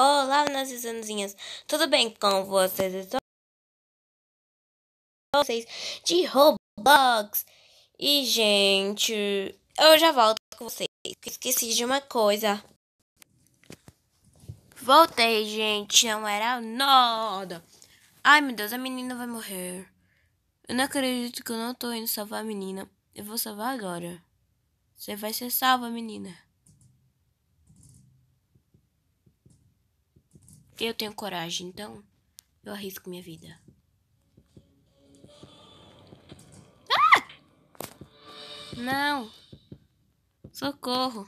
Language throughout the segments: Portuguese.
Olá, minhas exanzinhas. Tudo bem com vocês? Estou vocês de Roblox. E, gente, eu já volto com vocês. Esqueci de uma coisa. Voltei, gente. Não era nada. Ai, meu Deus, a menina vai morrer. Eu não acredito que eu não tô indo salvar a menina. Eu vou salvar agora. Você vai ser salva, menina. Eu tenho coragem, então eu arrisco minha vida. Ah! Não! Socorro!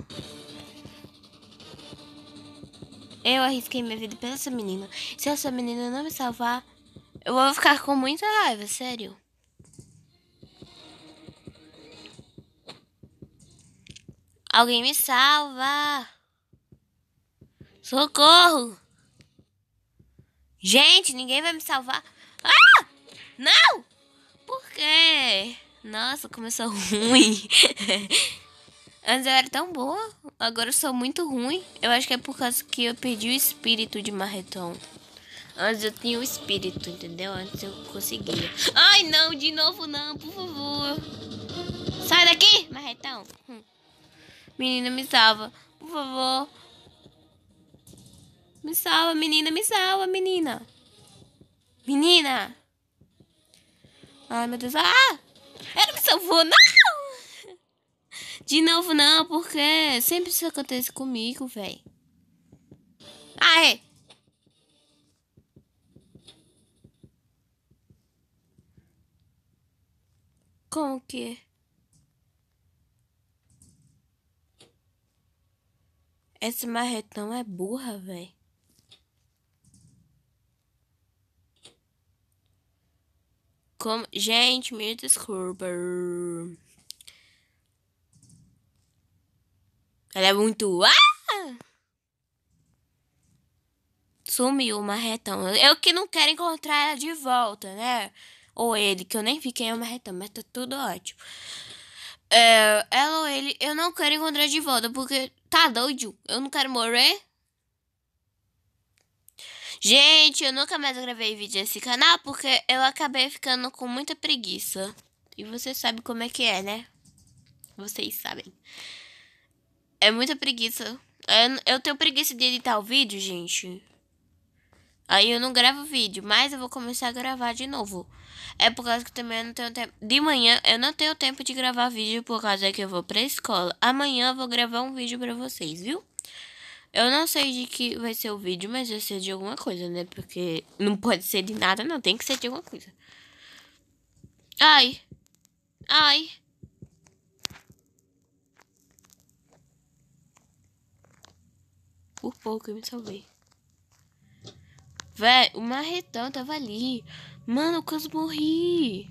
Eu arrisquei minha vida pela essa menina. Se essa menina não me salvar, eu vou ficar com muita raiva, sério. Alguém me salva! Socorro! Gente, ninguém vai me salvar. Ah! Não! Por quê? Nossa, começou ruim. Antes eu era tão boa, agora eu sou muito ruim. Eu acho que é por causa que eu perdi o espírito de marretão. Antes eu tinha o espírito, entendeu? Antes eu conseguia. Ai, não, de novo não, por favor. Sai daqui, marretão. Hum. Menina, me salva, por favor. Me salva, menina, me salva, menina. Menina. Ai, meu Deus. Ah! Ela me salvou, não! De novo, não, porque sempre isso acontece comigo, velho. ai Como que é? Essa marretão é burra, velho. Como... Gente, me desculpa. Ela é muito. Ah! Sumiu o marretão. Eu que não quero encontrar ela de volta, né? Ou ele, que eu nem fiquei o marretão, mas tá tudo ótimo. É, ela ou ele, eu não quero encontrar de volta, porque tá doido. Eu não quero morrer. Gente, eu nunca mais gravei vídeo nesse canal porque eu acabei ficando com muita preguiça. E você sabe como é que é, né? Vocês sabem. É muita preguiça. Eu, eu tenho preguiça de editar o vídeo, gente. Aí eu não gravo vídeo, mas eu vou começar a gravar de novo. É por causa que também eu não tenho tempo. De manhã eu não tenho tempo de gravar vídeo por causa que eu vou pra escola. Amanhã eu vou gravar um vídeo pra vocês, viu? Eu não sei de que vai ser o vídeo, mas vai ser de alguma coisa, né? Porque não pode ser de nada, não. Tem que ser de alguma coisa. Ai. Ai. Por pouco eu me salvei. Véi, o marretão tava ali. Mano, eu quase morri.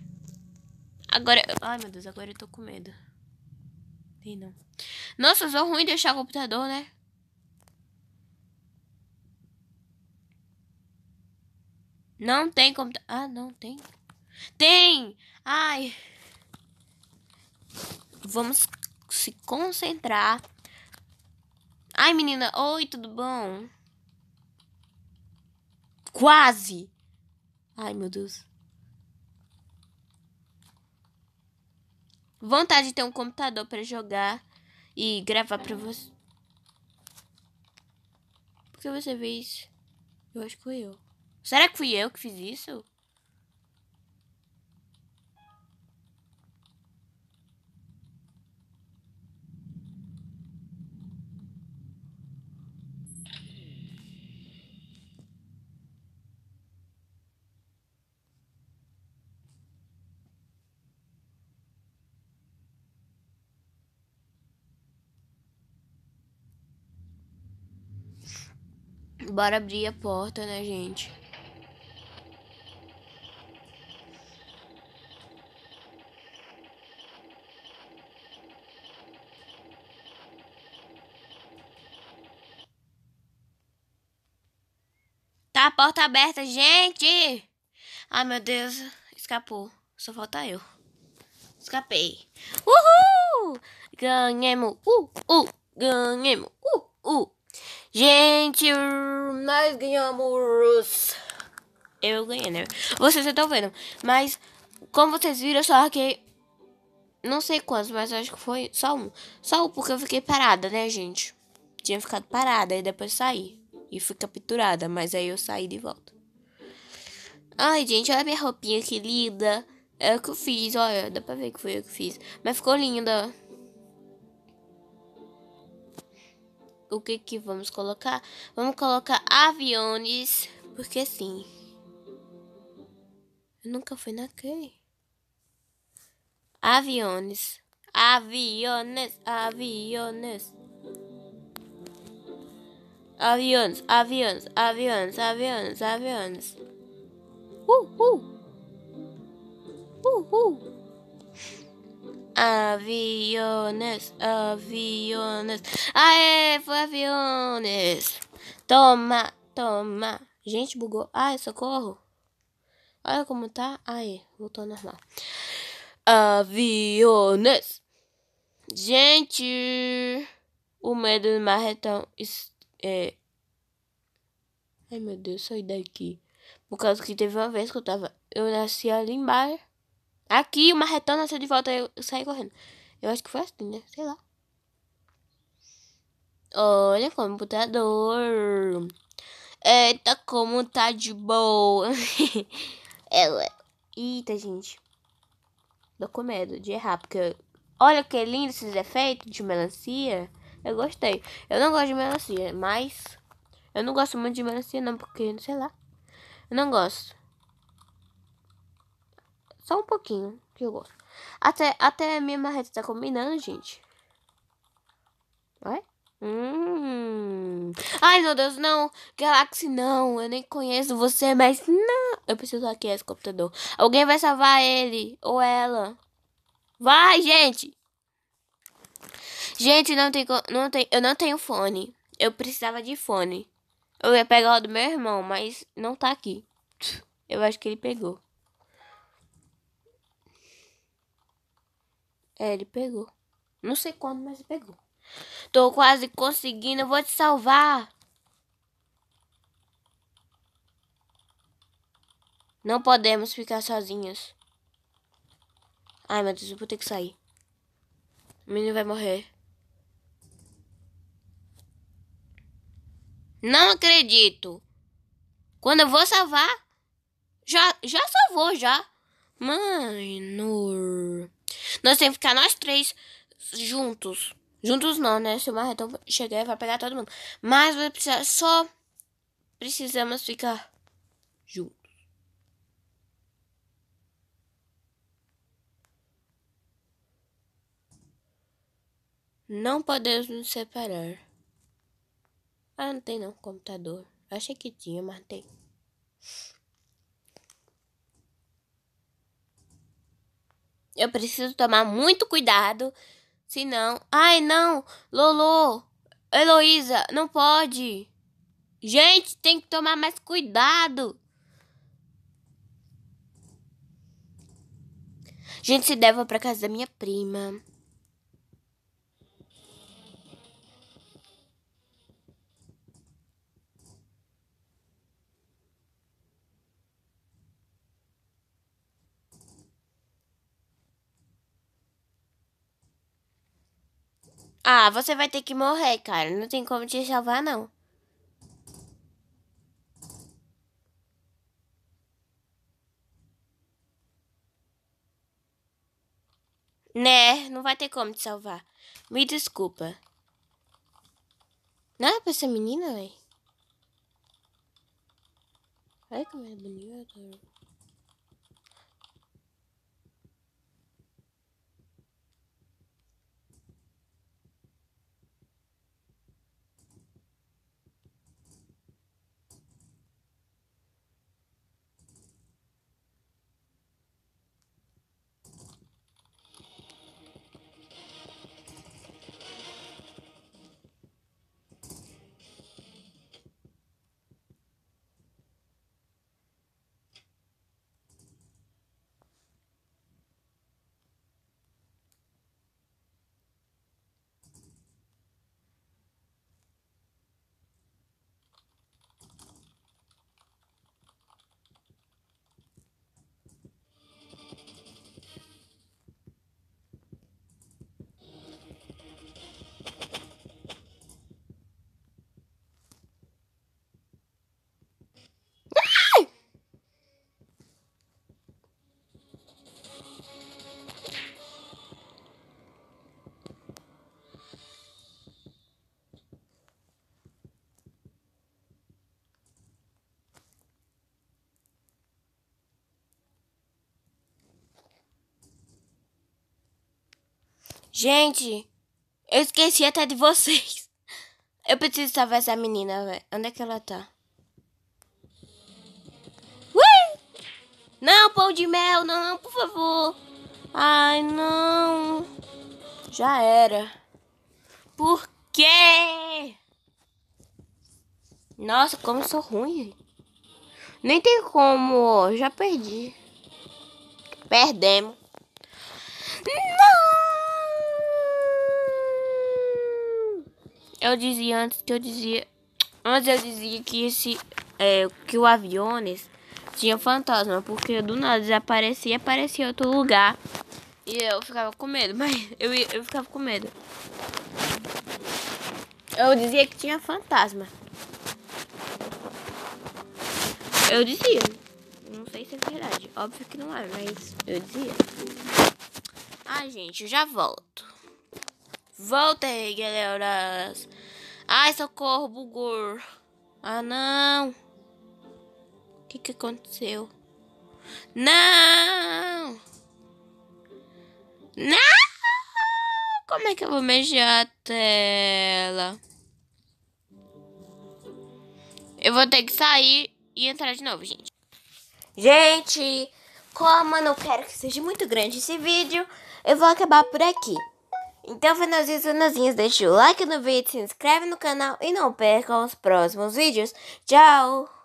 Agora... Ai, meu Deus, agora eu tô com medo. Tem não. Nossa, sou ruim deixar o computador, né? Não tem como. Ah, não tem. Tem! Ai! Vamos se concentrar. Ai, menina. Oi, tudo bom? Quase! Ai, meu Deus. Vontade de ter um computador para jogar e gravar para você. Por que você vê isso? Eu acho que foi eu. Será que fui eu que fiz isso? Bora abrir a porta, né, gente? Tá a porta aberta, gente! Ai, meu Deus, escapou. Só falta eu. Escapei. Uhul! Ganhemos! Uh, uh! Ganhemos! Uh, uh! Gente, nós ganhamos! Eu ganhei, né? Vocês estão vendo. Mas, como vocês viram, eu só arquei... Não sei quantos, mas acho que foi só um. Só um, porque eu fiquei parada, né, gente? Tinha ficado parada e depois saí. E fui capturada, mas aí eu saí de volta. Ai, gente, olha minha roupinha que linda. É o que eu fiz, olha, dá pra ver que foi eu que fiz. Mas ficou linda. O que que vamos colocar? Vamos colocar aviões porque sim. Eu nunca fui naquele. Aviones. Aviones, aviones. Aviões, aviões, aviões, aviões, aviões. Uhul! Uhul! Uh, uh. aviões aviões Aê, foi aviões Toma, toma. Gente, bugou. Ai, socorro. Olha como tá. Aí, voltou normal. aviões Gente, o medo do marretão está é. Ai meu Deus, saí daqui. Por causa que teve uma vez que eu tava. Eu nasci ali embaixo. Aqui, o marretão nasceu de volta, eu saí correndo. Eu acho que foi assim, né? Sei lá. Olha, computador. Eita, como tá de boa. Ela. Eita, gente. Tô com medo de errar, porque... Olha que lindo esses efeitos de melancia. Eu gostei. Eu não gosto de melancia, mas. Eu não gosto muito de melancia, não, porque, sei lá. Eu não gosto. Só um pouquinho que eu gosto. Até, até a minha marreta tá combinando, gente. Vai? Hum. Ai, meu Deus, não. Galaxy, não. Eu nem conheço você, mas não. Eu preciso aqui esse computador. Alguém vai salvar ele ou ela. Vai, gente. Gente, não tem, não tem, eu não tenho fone. Eu precisava de fone. Eu ia pegar o do meu irmão, mas não tá aqui. Eu acho que ele pegou. É, ele pegou. Não sei quando, mas ele pegou. Tô quase conseguindo, eu vou te salvar. Não podemos ficar sozinhos. Ai, meu Deus, eu vou ter que sair. O menino vai morrer. Não acredito. Quando eu vou salvar, já, já salvou, já. Mano. Nós temos que ficar nós três juntos. Juntos não, né? Se o marretão chegar, vai pegar todo mundo. Mas vai precisar, só precisamos ficar juntos. Não podemos nos separar. Ah, não tem não, computador. Achei que tinha, mas tem. Eu preciso tomar muito cuidado, senão... Ai, não! Lolo! Heloísa, não pode! Gente, tem que tomar mais cuidado! Gente, se deva pra casa da minha prima. Ah, você vai ter que morrer, cara. Não tem como te salvar, não. Né, não vai ter como te salvar. Me desculpa. Não é pra essa menina, velho. Olha como é bonita. Gente, eu esqueci até de vocês. Eu preciso salvar essa menina, velho. Onde é que ela tá? Ui! Não, pão de mel, não, por favor. Ai, não. Já era. Por quê? Nossa, como eu sou ruim. Nem tem como, Já perdi. Perdemos. Não! eu dizia antes que eu dizia. Antes eu dizia que esse. É, que o aviões tinha fantasma, porque do nada desaparecia aparecia outro lugar. E eu ficava com medo, mas eu, eu ficava com medo. Eu dizia que tinha fantasma. Eu dizia. Não sei se é verdade. Óbvio que não é, mas eu dizia. ai ah, gente, eu já volto aí, galera. Ai, socorro, bugou. Ah, não. O que que aconteceu? Não! Não! Como é que eu vou mexer a tela? Eu vou ter que sair e entrar de novo, gente. Gente, como eu não quero que seja muito grande esse vídeo, eu vou acabar por aqui. Então foi nós isso, Deixa o like no vídeo, se inscreve no canal e não perca os próximos vídeos. Tchau!